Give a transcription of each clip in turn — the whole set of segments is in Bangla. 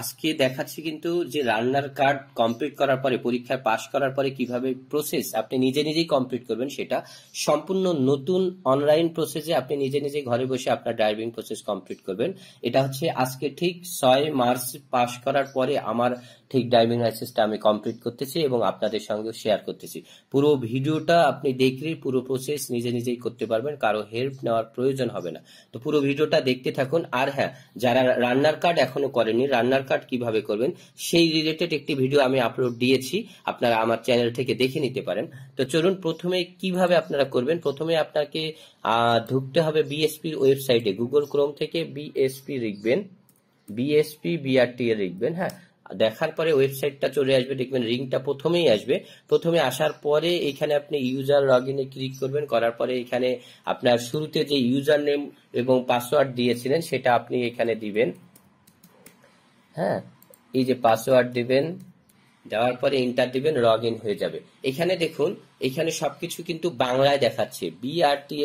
আজকে দেখাচ্ছি কিন্তু যে রান্নার কার্ড কমপ্লিট করার পরে পরীক্ষায় পাশ করার পরে কিভাবে প্রসেস আপনি নিজে নিজেই কমপ্লিট করবেন সেটা সম্পূর্ণ নতুন অনলাইন প্রসেসে আপনি নিজে নিজে ঘরে বসে আপনার ড্রাইভিং প্রসেস কমপ্লিট করবেন এটা হচ্ছে আজকে ঠিক ছয় মার্চ পাশ করার পরে আমার ঠিক ড্রাইভিং লাইসেন্সটা আমি কমপ্লিট করতেছি এবং আপনাদের সঙ্গে শেয়ার করতেছি পুরো ভিডিওটা আপনি দেখলে পুরো প্রসেস নিজে নিজেই করতে পারবেন কারো হেল্প নেওয়ার প্রয়োজন হবে না তো পুরো ভিডিওটা দেখতে থাকুন আর হ্যাঁ যারা রান্নার কার্ড এখনো করেনি রান্নার কার্ড কিভাবে করবেন সেই রিলেটেড একটি ভিডিও আমি আপলোড দিয়েছি আপনারা আমার চ্যানেল থেকে দেখে নিতে পারেন তো চলুন প্রথমে কিভাবে আপনারা করবেন প্রথমে আপনাকে ঢুকতে হবে বিএসপির ওয়েবসাইটে গুগল ক্রোম থেকে বিএসপি লিখবেন বিএসপি বিআরটি লিখবেন হ্যাঁ দেখার পরে ওয়েবসাইটটা চলে আসবে দেখবেন রিংটা প্রথমেই আসবে প্রথমে আসার পরে এখানে আপনি ইউজার লগ এ ক্লিক করবেন করার পরে এখানে আপনার শুরুতে যে ইউজার নেম এবং পাসওয়ার্ড দিয়েছিলেন সেটা আপনি এখানে দিবেন হ্যাঁ এই যে পাসওয়ার্ড দিবেন দেওয়ার পরে ইন্টার দিবেন লগ ইন হয়ে যাবে এখানে দেখুন এখানে সবকিছু কিন্তু বাংলায় দেখাচ্ছে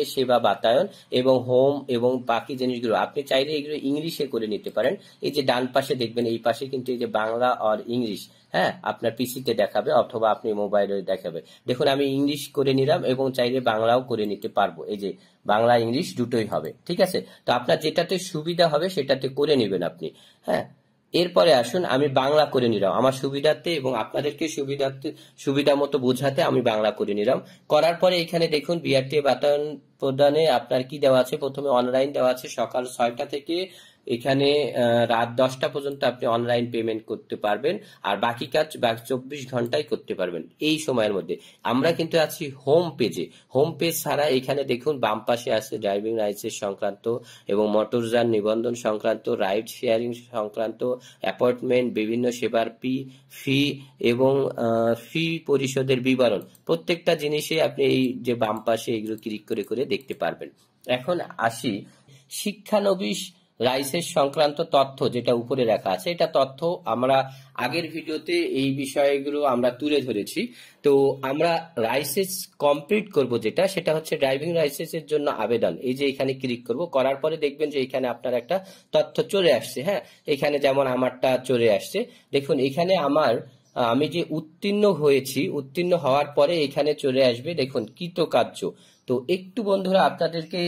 এ সেবা বাতায়ন এবং হোম এবং বাকি জিনিসগুলো আপনি চাইলে এগুলো ইংলিশে করে নিতে পারেন এই যে ডান পাশে দেখবেন এই পাশে কিন্তু এই যে বাংলা আর ইংলিশ হ্যাঁ আপনার পিসিতে দেখাবে অথবা আপনি মোবাইলে দেখাবে দেখুন আমি ইংলিশ করে নিলাম এবং চাইলে বাংলাও করে নিতে পারবো এই যে বাংলা ইংলিশ দুটোই হবে ঠিক আছে তো আপনার যেটাতে সুবিধা হবে সেটাতে করে নেবেন আপনি হ্যাঁ এরপরে আসুন আমি বাংলা করে নিলাম আমার সুবিধার্থে এবং আপনাদেরকে সুবিধার্থে সুবিধা মতো বোঝাতে আমি বাংলা করে নিলাম করার পরে এখানে দেখুন বিআরটি বাতায়ন প্রদানে আপনার কি দেওয়া আছে প্রথমে অনলাইন দেওয়া আছে সকাল ছয়টা থেকে এখানে রাত দশটা পর্যন্ত আপনি অনলাইন পেমেন্ট করতে পারবেন আর বাকি কাজ চব্বিশ ঘন্টায় করতে পারবেন এই সময়ের মধ্যে আমরা কিন্তু আছি হোম পেজে হোম পেজ ছাড়া এখানে দেখুন বাম পাশে আছে ড্রাইভিং লাইসেন্স সংক্রান্ত এবং মোটরযান নিবন্ধন সংক্রান্ত রাইড শেয়ারিং সংক্রান্ত অ্যাপয়েন্টমেন্ট বিভিন্ন সেবার পি ফি এবং ফি পরিশোধের বিবরণ প্রত্যেকটা জিনিসে আপনি এই যে বাম পাশে এগুলো ক্লিক করে করে দেখতে পারবেন এখন আসি শিক্ষানবিশ রাইসের সংক্রান্ত তথ্য যেটা উপরে রাখা আছে এটা তথ্য আমরা আগের ভিডিওতে এই বিষয়গুলো আমরা তুলে ধরেছি তো আমরা রাইসেস কমপ্লিট করব যেটা সেটা হচ্ছে ড্রাইভিং লাইসেন্সের জন্য আবেদন এই যে এখানে ক্লিক করব করার পরে দেখবেন যে এখানে আপনার একটা তথ্য চলে আসছে হ্যাঁ এখানে যেমন আমারটা চলে আসছে দেখুন এখানে আমার আমি যে উত্তীর্ণ হয়েছি উত্তীর্ণ হওয়ার পরে এখানে চলে আসবে দেখুন কৃতকার্য তো একটু বন্ধুরা আপনাদেরকে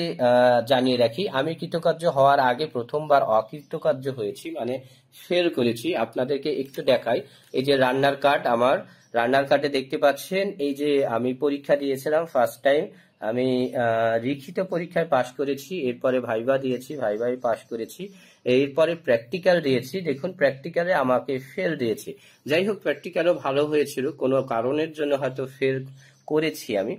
জানিয়ে রাখি আমি কৃতকার্য হওয়ার আগে প্রথমবার অকৃতকার্য হয়েছি মানে ফেল করেছি আপনাদেরকে একটু দেখাই এই যে রান্নার কার্ড আমার রান্নার কার্ডে দেখতে পাচ্ছেন এই যে আমি পরীক্ষা দিয়েছিলাম ফার্স্ট টাইম আমি লিখিত পরীক্ষায় পাশ করেছি এরপরে ভাইবা দিয়েছি ভাইভাই পাশ করেছি এরপরে প্র্যাকটিক্যাল দিয়েছি দেখুন প্র্যাকটিক্যালে আমাকে ফেল দিয়েছি যাই হোক প্র্যাকটিক্যালও ভালো হয়েছিল কোনো কারণের জন্য হয়তো ফেল করেছি আমি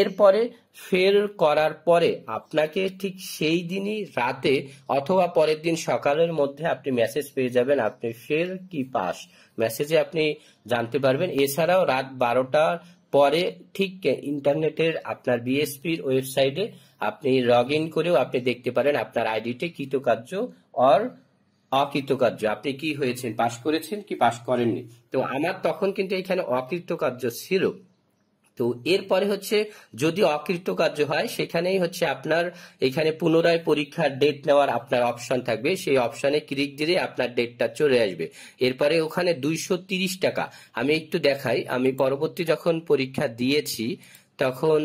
এরপরে ফের করার পরে আপনাকে ঠিক সেই দিনই রাতে অথবা পরের দিন সকালের মধ্যে আপনি মেসেজ পেয়ে যাবেন আপনি ফের কি পাস মেসেজে আপনি জানতে পারবেন এছাড়াও রাত বারোটার পরে ঠিক ইন্টারনেটের আপনার বিএসপির ওয়েবসাইটে আপনি লগ ইন করেও আপনি দেখতে পারেন আপনার আইডিতে কৃতকার্য অর অকৃতকার্য আপনি কি হয়েছেন পাশ করেছেন কি পাশ করেননি তো আমার তখন কিন্তু এখানে অকৃতকার্য ছিল তো এরপরে হচ্ছে যদি অকৃতকার্য হয় সেখানেই হচ্ছে আপনার এখানে পুনরায় পরীক্ষার ডেট নেওয়ার আপনার অপশন থাকবে সেই অপশনে ক্লিক দিলে আপনার ডেটটা চলে আসবে এরপরে ওখানে দুইশো টাকা আমি একটু দেখাই আমি পরবর্তী যখন পরীক্ষা দিয়েছি তখন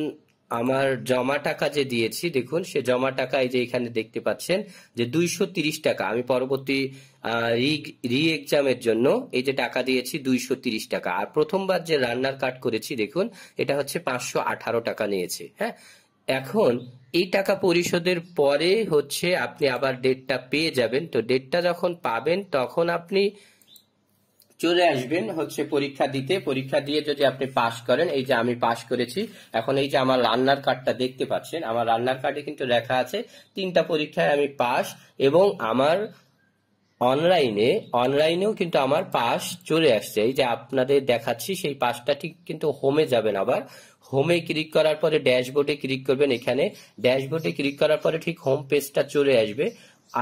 আমার জমা টাকা যে দিয়েছি দেখুন সে জমা টাকা এই যে এখানে দেখতে পাচ্ছেন যে দুইশো তিরিশ টাকা আমি পরবর্তী রি এক্সামের জন্য এই যে টাকা দিয়েছি দুইশো তিরিশ টাকা আর প্রথমবার যে রান্নার কার্ড করেছি দেখুন এটা হচ্ছে পাঁচশো আঠারো টাকা নিয়েছে হ্যাঁ এখন এই টাকা পরিশোধের পরে হচ্ছে আপনি আবার ডেটটা পেয়ে যাবেন তো ডেটটা যখন পাবেন তখন আপনি চলে আসবেন হচ্ছে পরীক্ষা দিতে পরীক্ষা দিয়ে যদি আপনি পাশ করেন এই যে আমি পাশ করেছি এখন এই যে আমার রান্নার কার্ডটা দেখতে পাচ্ছেন আমার রান্নার কার্ডে কিন্তু লেখা আছে তিনটা পরীক্ষায় আমি পাশ এবং আমার অনলাইনে অনলাইনেও কিন্তু আমার পাস চলে আসছে এই যে আপনাদের দেখাচ্ছি সেই পাসটা ঠিক কিন্তু হোমে যাবেন আবার হোমে ক্লিক করার পরে ড্যাশবোর্ডে ক্লিক করবেন এখানে ড্যাশবোর্ডে ক্লিক করার পরে ঠিক হোম পেজটা চলে আসবে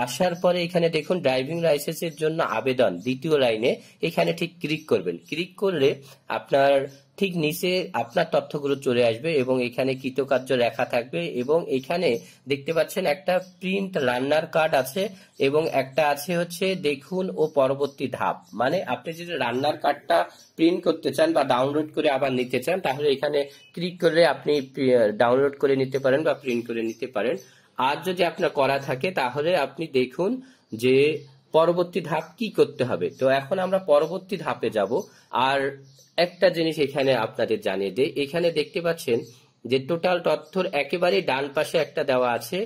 আসার পরে এখানে দেখুন ড্রাইভিং লাইসেন্সের জন্য আবেদন দ্বিতীয় লাইনে এখানে ঠিক ক্লিক করবেন ক্লিক করলে আপনার ঠিক নিচে আপনার তথ্যগুলো চলে আসবে এবং এখানে কৃতকার্য লেখা থাকবে এবং এখানে দেখতে পাচ্ছেন একটা প্রিন্ট রান্নার কার্ড আছে এবং একটা আছে হচ্ছে দেখুন ও পরবর্তী ধাপ মানে আপনি যদি রান্নার কার্ডটা প্রিন্ট করতে চান বা ডাউনলোড করে আবার নিতে চান তাহলে এখানে ক্লিক করলে আপনি ডাউনলোড করে নিতে পারেন বা প্রিন্ট করে নিতে পারেন আর যদি আপনার করা থাকে তাহলে আপনি দেখুন যে পরবর্তী ধাপ কি করতে হবে তো এখন আমরা পরবর্তী ধাপে যাব আর একটা জিনিস এখানে আপনাদের জানিয়ে দেয় এখানে দেখতে পাচ্ছেন যে টোটাল তথ্যর একেবারে ডান পাশে একটা দেওয়া আছে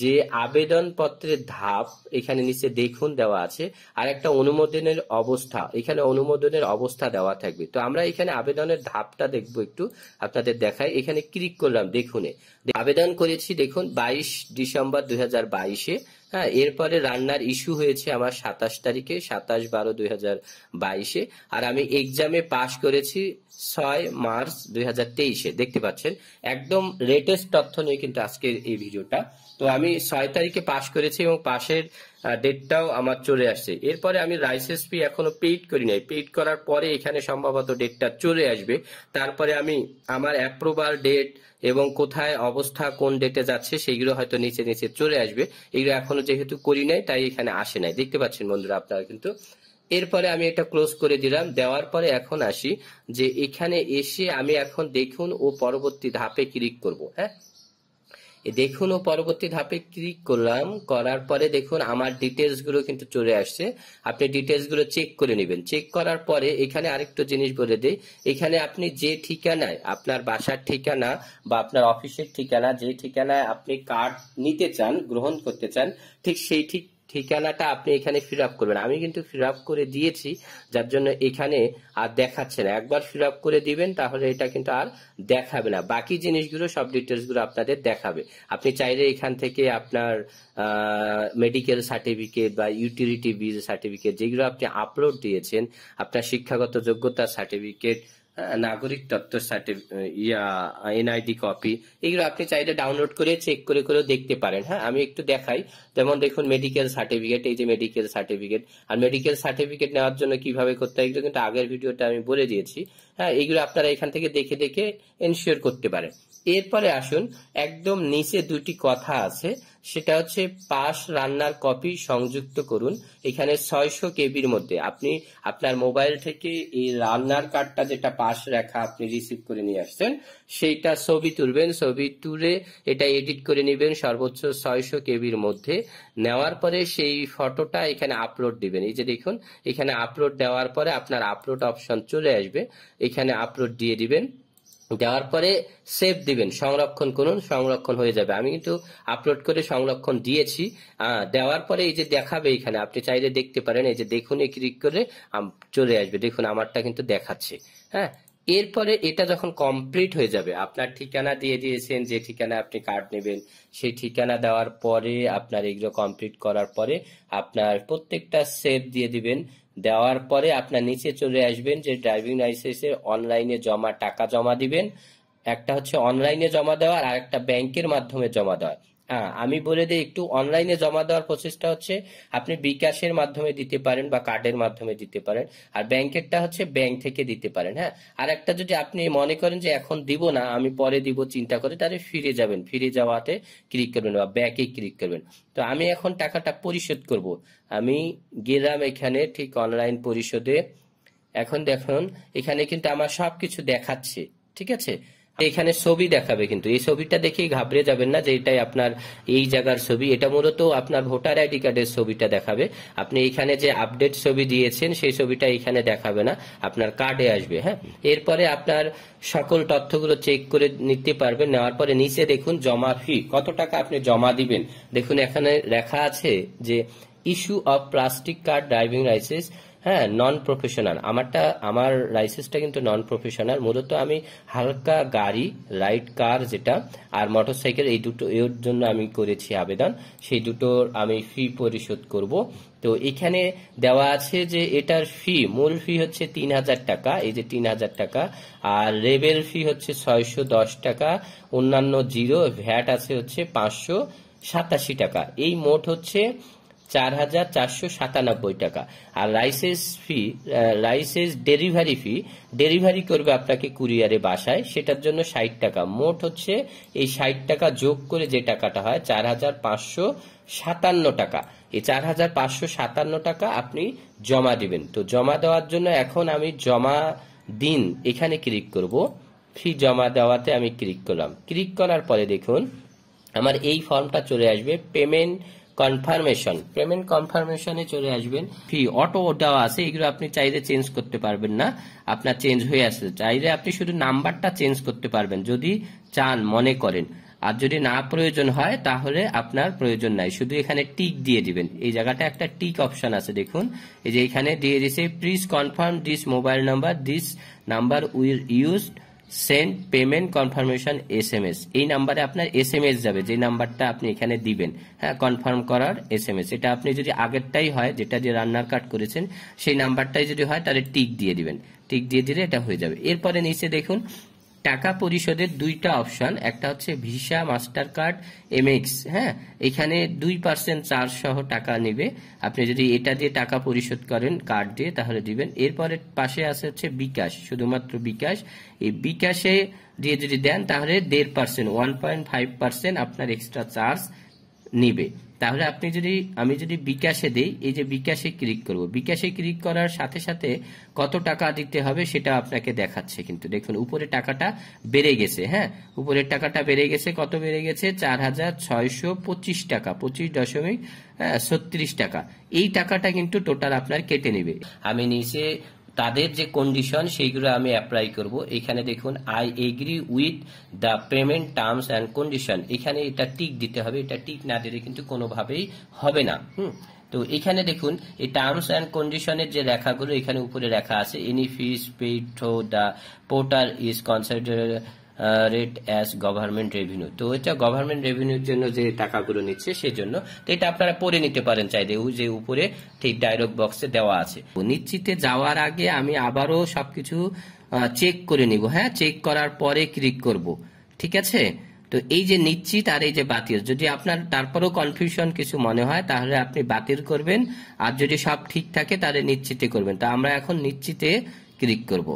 যে আবেদনপত্রের ধাপ এখানে নিচে দেখুন দেওয়া আছে আর একটা অনুমোদনের অবস্থা এখানে অনুমোদনের অবস্থা দেওয়া থাকবে তো আমরা এখানে আবেদনের ধাপটা দেখব একটু আপনাদের দেখাই এখানে ক্লিক করলাম দেখুন আবেদন করেছি দেখুন বাইশ ডিসেম্বর দুই হাজার বাইশে হ্যাঁ এরপরে রান্নার ইস্যু হয়েছে আমার সাতাশ তারিখে সাতাশ বারো দুই হাজার বাইশে আর আমি এক্সামে পাশ করেছি ছয় মার্চ দুই হাজার তেইশে দেখতে পাচ্ছেন একদম লেটেস্ট তথ্য নিয়ে কিন্তু আজকের এই ভিডিওটা তো আমি ছয় তারিখে পাশ করেছি এবং পাশের ডেটটাও আমার চলে আসছে এরপরে আমি লাইসেন্স ফি এখনো পেইড করি নাই পেইড করার পরে এখানে সম্ভবত ডেটটা চলে আসবে তারপরে আমি আমার অ্যাপ্রুভাল ডেট এবং কোথায় অবস্থা কোন ডেটে যাচ্ছে সেইগুলো হয়তো নিচে নিচে চলে আসবে এগুলো এখনো যেহেতু করি নাই তাই এখানে আসে নাই দেখতে পাচ্ছেন বন্ধুরা আপনারা কিন্তু এরপরে আমি এটা ক্লোজ করে দিলাম দেওয়ার পরে এখন আসি যে এখানে এসে আমি এখন দেখুন ও পরবর্তী ধাপে ক্লিক করব হ্যাঁ দেখুন ও পরবর্তী ধাপে ক্লিক করলাম করার পরে দেখুন আমার ডিটেলসগুলো কিন্তু চলে আসছে আপনি ডিটেলসগুলো চেক করে নেবেন চেক করার পরে এখানে আরেকটু জিনিস বলে দেয় এখানে আপনি যে ঠিকানায় আপনার বাসার ঠিকানা বা আপনার অফিসের ঠিকানা যে ঠিকানায় আপনি কার্ড নিতে চান গ্রহণ করতে চান ঠিক সেই ঠিক ঠিকানাটা আপনি এখানে ফিল আপ করবেন আমি কিন্তু ফিল আপ করে দিয়েছি যার জন্য এখানে আর দেখাচ্ছে না একবার ফিল আপ করে দিবেন তাহলে এটা কিন্তু আর দেখাবে না বাকি জিনিসগুলো সব ডিটেলসগুলো আপনাদের দেখাবে আপনি চাইলে এখান থেকে আপনার মেডিকেল সার্টিফিকেট বা ইউটিলিটি বিল সার্টিফিকেট যেগুলো আপনি আপলোড দিয়েছেন আপনার শিক্ষাগত যোগ্যতা সার্টিফিকেট নাগরিক তত্ত্ব সার্টিফিকেট ইয়া এনআইডি কপি এগুলো আপনি চাইলে ডাউনলোড করে চেক করে করেও দেখতে পারেন হ্যাঁ আমি একটু দেখাই যেমন দেখুন মেডিকেল সার্টিফিকেট এই যে মেডিকেল সার্টিফিকেট আর মেডিকেল সার্টিফিকেট নেওয়ার জন্য কিভাবে করতে হয় এগুলো কিন্তু আগের ভিডিওটা আমি বলে দিয়েছি হ্যাঁ এগুলো আপনারা এখান থেকে দেখে দেখে এনশিওর করতে পারেন এরপরে আসুন একদম নিচে দুটি কথা আছে সেটা হচ্ছে পাশ রান্নার কপি সংযুক্ত করুন এখানে ছয়শো কেবির মধ্যে আপনি আপনার মোবাইল থেকে এই রান্নার কার্ডটা যেটা পাশ রেখা আপনি রিসিভ করে নিয়ে আসছেন সেইটা ছবি তুলবেন ছবি তুলে এটা এডিট করে নেবেন সর্বোচ্চ ছয়শো কেবির মধ্যে নেওয়ার পরে সেই ফটোটা এখানে আপলোড দিবেন এই যে দেখুন এখানে আপলোড দেওয়ার পরে আপনার আপলোড অপশন চলে আসবে এখানে আপলোড দিয়ে দিবেন দেওয়ার পরে সেভ দিবেন সংরক্ষণ করুন সংরক্ষণ হয়ে যাবে আমি কিন্তু আপলোড করে সংরক্ষণ দিয়েছি দেওয়ার পরে এই যে দেখাবে এখানে আপনি চাইলে দেখতে পারেন এই যে দেখুন এই ক্লিক করে চলে আসবে দেখুন আমারটা কিন্তু দেখাচ্ছে হ্যাঁ এরপরে এটা যখন কমপ্লিট হয়ে যাবে আপনার ঠিকানা দিয়ে দিয়েছেন যে ঠিকানা আপনি কার্ড নেবেন সেই ঠিকানা দেওয়ার পরে আপনার এগুলো কমপ্লিট করার পরে আপনার প্রত্যেকটা সেভ দিয়ে দিবেন দেওয়ার পরে আপনার নিচে চলে আসবেন যে ড্রাইভিং লাইসেন্সের অনলাইনে জমা টাকা জমা দিবেন একটা হচ্ছে অনলাইনে জমা দেওয়া আর একটা ব্যাংকের মাধ্যমে জমা দেওয়া হ্যাঁ।, হ্যাঁ আমি বলে দিই একটু অনলাইনে জমা দেওয়ার প্রসেসটা হচ্ছে আপনি বিকাশের মাধ্যমে দিতে পারেন বা কার্ডের মাধ্যমে দিতে পারেন আর ব্যাংকেরটা হচ্ছে ব্যাংক থেকে দিতে পারেন হ্যাঁ আর একটা যদি আপনি মনে করেন যে এখন দিব না আমি পরে দিব চিন্তা করে তাহলে ফিরে যাবেন ফিরে যাওয়াতে ক্লিক করবেন বা ব্যাকে ক্লিক করবেন তো আমি এখন টাকাটা পরিশোধ করব আমি গেলাম এখানে ঠিক অনলাইন পরিশোধে এখন দেখুন এখানে কিন্তু আমার সব কিছু দেখাচ্ছে ঠিক আছে এখানে ছবি দেখাবে কিন্তু এই ছবিটা দেখেই ঘাবড়ে যাবেন না যে এটাই আপনার এই জায়গার ছবি এটা মূলত আপনার ভোটার আইডি কার্ডের ছবিটা দেখাবে আপনি এখানে যে আপডেট ছবি দিয়েছেন সেই ছবিটা এখানে দেখাবে না আপনার কার্ডে আসবে হ্যাঁ এরপরে আপনার সকল তথ্যগুলো চেক করে নিতে পারবেন নেওয়ার পরে নিচে দেখুন জমা ফি কত টাকা আপনি জমা দিবেন দেখুন এখানে লেখা আছে যে issue of plastic card driving licence হ্যাঁ নন প্রফেশনাল আমারটা আমার লাইসেন্সটা কিন্তু নন প্রফেশনাল মূলত আমি হালকা গাড়ি রাইড কার যেটা আর মোটরসাইকেল এই দুটো এর জন্য আমি করেছি আবেদন সেই দুটোর আমি ফি পরিশোধ করব তো এখানে দেওয়া আছে যে এটার ফি মূল ফি হচ্ছে তিন হাজার টাকা এই যে তিন হাজার টাকা আর রেবেল ফি হচ্ছে ছয়শো দশ টাকা অন্যান্য জিরো ভ্যাট আছে হচ্ছে পাঁচশো সাতাশি টাকা এই মোট হচ্ছে চার হাজার চারশো সাতানব্বই টাকা আর রাইসেস ফি রাইসেস ডেলিভারি ফি ডেলিভারি করবে আপনাকে কুরিয়ারে বাসায় সেটার জন্য ষাট টাকা মোট হচ্ছে এই ষাট টাকা যোগ করে যে টাকাটা হয় চার হাজার পাঁচশো সাতান্ন টাকা এই চার হাজার পাঁচশো সাতান্ন টাকা আপনি জমা দিবেন তো জমা দেওয়ার জন্য এখন আমি জমা দিন এখানে ক্লিক করব ফি জমা দেওয়াতে আমি ক্লিক করলাম ক্লিক করার পরে দেখুন আমার এই ফর্মটা চলে আসবে পেমেন্ট কনফার্মেশন পেমেন্ট কনফার্মেশনে চলে আসবেন ফি অটো ওটাও আছে এগুলো আপনি চাইলে চেঞ্জ করতে পারবেন না আপনার চেঞ্জ হয়ে আসছে চাইলে আপনি শুধু নাম্বারটা চেঞ্জ করতে পারবেন যদি চান মনে করেন আর যদি না প্রয়োজন হয় তাহলে আপনার প্রয়োজন নাই শুধু এখানে টিক দিয়ে দিবেন এই জায়গাটা একটা টিক অপশন আছে দেখুন এই যে এখানে দিয়ে দিছে please confirm this mobile number this number will used send payment confirmation S M S এই নাম্বারে আপনার এস এম এস যাবে যে নাম্বারটা আপনি এখানে দিবেন হ্যাঁ কনফার্ম করার এস এম এস এটা আপনি যদি আগেরটাই হয় যেটা যে রান্নার কার্ড করেছেন সেই নাম্বারটাই যদি হয় তাহলে টিক দিয়ে দিবেন টিক দিয়ে দিলে এটা হয়ে যাবে এরপরে নিচে দেখুন টাকা পরিশোধের দুইটা অপশন একটা হচ্ছে ভিসা মাস্টার কার্ড এমএক্স হ্যাঁ এখানে দুই পার্সেন্ট চার্জ সহ টাকা নেবে আপনি যদি এটা দিয়ে টাকা পরিশোধ করেন কার্ড দিয়ে তাহলে দিবেন এরপরে পাশে আছে হচ্ছে বিকাশ শুধুমাত্র বিকাশ এই বিকাশে দিয়ে যদি দেন তাহলে দেড় percent one point five percent আপনার এক্সট্রা চার্জ নিবে তাহলে আপনি যদি আমি যদি বিকাশে দিই এই যে বিকাশে ক্লিক করব বিকাশে ক্লিক করার সাথে সাথে কত টাকা দিতে হবে সেটা আপনাকে দেখাচ্ছে কিন্তু দেখুন উপরে টাকাটা বেড়ে গেছে হ্যাঁ উপরের টাকাটা বেড়ে গেছে কত বেড়ে গেছে চার হাজার ছয়শো পঁচিশ টাকা পঁচিশ দশমিক ছত্রিশ টাকা এই টাকাটা কিন্তু টোটাল আপনার কেটে নেবে আমি নিচে তাদের যে কন্ডিশন সেইগুলো আমি অ্যাপ্লাই করব এখানে দেখুন I agree with the payment terms and condition এখানে এটা টিক দিতে হবে এটা টিক না দিলে কিন্তু কোনোভাবেই হবে না হুম তো এখানে দেখুন এই টার্মস অ্যান্ড কন্ডিশনের যে লেখাগুলো এখানে উপরে লেখা আছে any fees paid through the portal is considered as government revenue তো এটা গভর্নমেন্ট রেভিনিউর জন্য যে টাকাগুলো নিচ্ছে জন্য তো এটা আপনারা পড়ে নিতে পারেন চাইলে যে উপরে ঠিক ডায়লগ বক্সে দেওয়া আছে নিশ্চিতে যাওয়ার আগে আমি আবারও সবকিছু চেক করে নিব হ্যাঁ চেক করার পরে ক্লিক করব ঠিক আছে তো এই যে নিশ্চিত আর এই যে বাতিল যদি আপনার তারপরও কনফিউশন কিছু মনে হয় তাহলে আপনি বাতিল করবেন আর যদি সব ঠিক থাকে তাহলে নিশ্চিতে করবেন তা আমরা এখন নিশ্চিতে ক্লিক করবো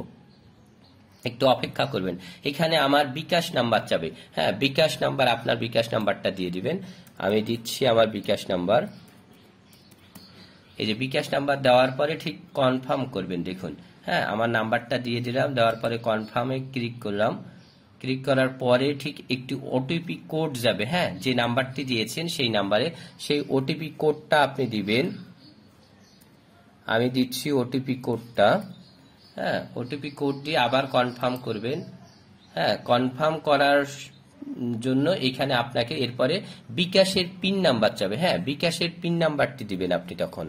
একটু অপেক্ষা করবেন এখানে আমার বিকাশ নাম্বার চাবে হ্যাঁ বিকাশ নাম্বার আপনার বিকাশ নাম্বারটা দিয়ে দিবেন আমি দিচ্ছি আমার বিকাশ নাম্বার এই যে বিকাশ নাম্বার দেওয়ার পরে ঠিক কনফার্ম করবেন দেখুন হ্যাঁ আমার নাম্বারটা দিয়ে দিলাম দেওয়ার পরে কনফার্মে ক্লিক করলাম ক্লিক করার পরে ঠিক একটি ওটিপি কোড যাবে হ্যাঁ যে নাম্বারটি দিয়েছেন সেই নাম্বারে সেই ওটিপি কোডটা আপনি দিবেন আমি দিচ্ছি ওটিপি কোডটা হ্যাঁ ওটিপি কোডটি আবার কনফার্ম করবেন হ্যাঁ কনফার্ম করার জন্য এখানে আপনাকে এরপরে বিকাশের পিন নাম্বার চাবে হ্যাঁ বিকাশের পিন নাম্বারটি দিবেন আপনি তখন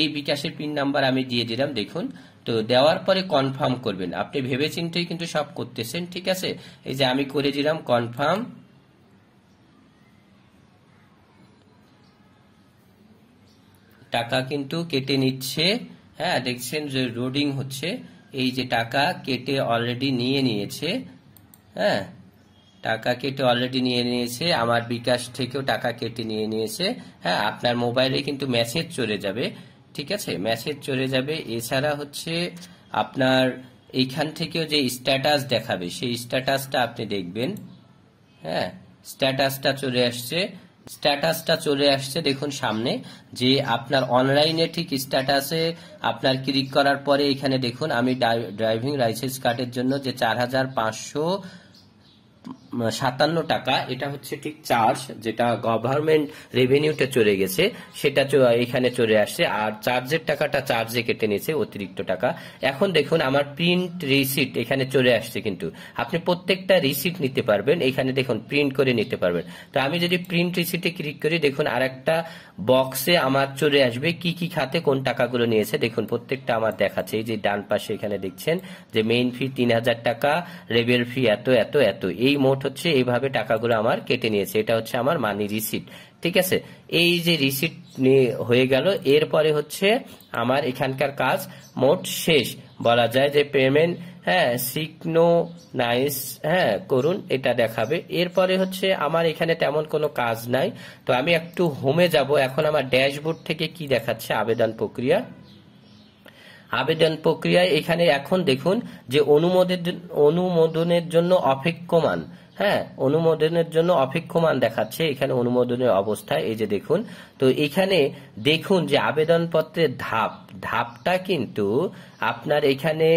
এই বিকাশের পিন নাম্বার আমি দিয়ে দিলাম দেখুন তো দেওয়ার পরে কনফার্ম করবেন আপনি ভেবে চিন্তেই কিন্তু সব করতেছেন ঠিক আছে এই যে আমি করে দিলাম কনফার্ম টাকা কিন্তু কেটে নিচ্ছে হ্যাঁ দেখছেন যে রোডিং হচ্ছে এই যে টাকা কেটে অলরেডি নিয়ে নিয়েছে হ্যাঁ টাকা কেটে অলরেডি নিয়ে নিয়েছে আমার বিকাশ থেকেও টাকা কেটে নিয়ে নিয়েছে হ্যাঁ আপনার মোবাইলে কিন্তু মেসেজ চলে যাবে ঠিক আছে মেসেজ চলে যাবে এছাড়া হচ্ছে আপনার এইখান থেকেও যে স্ট্যাটাস দেখাবে সেই স্ট্যাটাসটা আপনি দেখবেন হ্যাঁ স্ট্যাটাসটা চলে আসছে স্ট্যাটাসটা চলে আসছে দেখুন সামনে যে আপনার অনলাইনে ঠিক স্ট্যাটাসে আপনার ক্লিক করার পরে এখানে দেখুন আমি ড্রাইভিং লাইসেন্স কার্ডের জন্য যে চার হাজার পাঁচশো সাতান্ন টাকা এটা হচ্ছে ঠিক চার্জ যেটা গভর্নমেন্ট রেভিনিউটা চলে গেছে সেটা এখানে চলে আসছে আর চার্জের টাকাটা চার্জে কেটে নিয়েছে অতিরিক্ত টাকা এখন দেখুন আমার প্রিন্ট রিসিট এখানে চলে আসছে কিন্তু আপনি প্রত্যেকটা রিসিট নিতে পারবেন এখানে দেখুন প্রিন্ট করে নিতে পারবেন তো আমি যদি প্রিন্ট রিসিটে ক্লিক করি দেখুন আর একটা বক্সে আমার চলে আসবে কি কি খাতে কোন টাকাগুলো নিয়েছে দেখুন প্রত্যেকটা আমার দেখাচ্ছে এই যে ডান পাশে এখানে দেখছেন যে মেইন ফি তিন হাজার টাকা রেবেল ফি এত এত এত এই মোট হচ্ছে এইভাবে টাকাগুলো আমার কেটে নিয়েছে এটা হচ্ছে আমার মানি রিসিট ঠিক আছে এই যে রিসিট হয়ে গেল এরপরে হচ্ছে আমার এখানকার কাজ মোট শেষ বলা যায় যে পেমেন্ট হ্যাঁ সিকনো নাইস হ্যাঁ করুন এটা দেখাবে এরপরে হচ্ছে আমার এখানে তেমন কোনো কাজ নাই তো আমি একটু হোমে যাব এখন আমার ড্যাশবোর্ড থেকে কি দেখাচ্ছে আবেদন প্রক্রিয়া আবেদন প্রক্রিয়ায় এখানে এখন দেখুন যে অনুমোদের অনুমোদনের জন্য অপেক্ষমান হ্যাঁ অনুমোদনের জন্য অপেক্ষমান দেখাচ্ছে এখানে অনুমোদনের অবস্থা এই যে দেখুন তো এখানে দেখুন যে আবেদনপত্রের ধাপ ধাপটা কিন্তু আপনার এখানে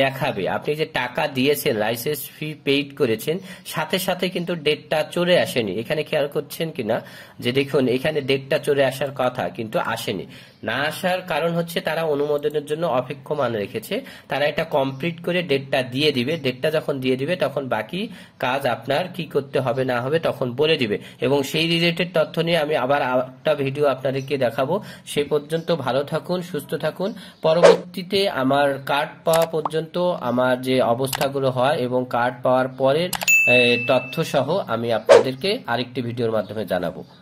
দেখাবে আপনি যে টাকা দিয়েছেন লাইসেন্স ফি পেইড করেছেন সাথে সাথে কিন্তু ডেটটা চলে আসেনি এখানে খেয়াল করছেন কিনা যে দেখুন এখানে ডেটটা চলে আসার কথা কিন্তু আসেনি না আসার কারণ হচ্ছে তারা অনুমোদনের জন্য অপেক্ষমান রেখেছে তারা এটা কমপ্লিট করে ডেটটা দিয়ে দিবে ডেটটা যখন দিয়ে দিবে তখন বাকি কাজ আপনার কি করতে হবে না হবে তখন বলে দিবে এবং সেই রিলেটেড তথ্য নিয়ে আমি আবার একটা ভিডিও আপনাদেরকে দেখাবো সে পর্যন্ত ভালো থাকুন সুস্থ থাকুন পরবর্তীতে আমার কার্ড পাওয়া পর্যন্ত পর্যন্ত আমার যে অবস্থাগুলো হয় এবং কার্ড পাওয়ার পরের তথ্য সহ আমি আপনাদেরকে আরেকটি ভিডিওর মাধ্যমে জানাবো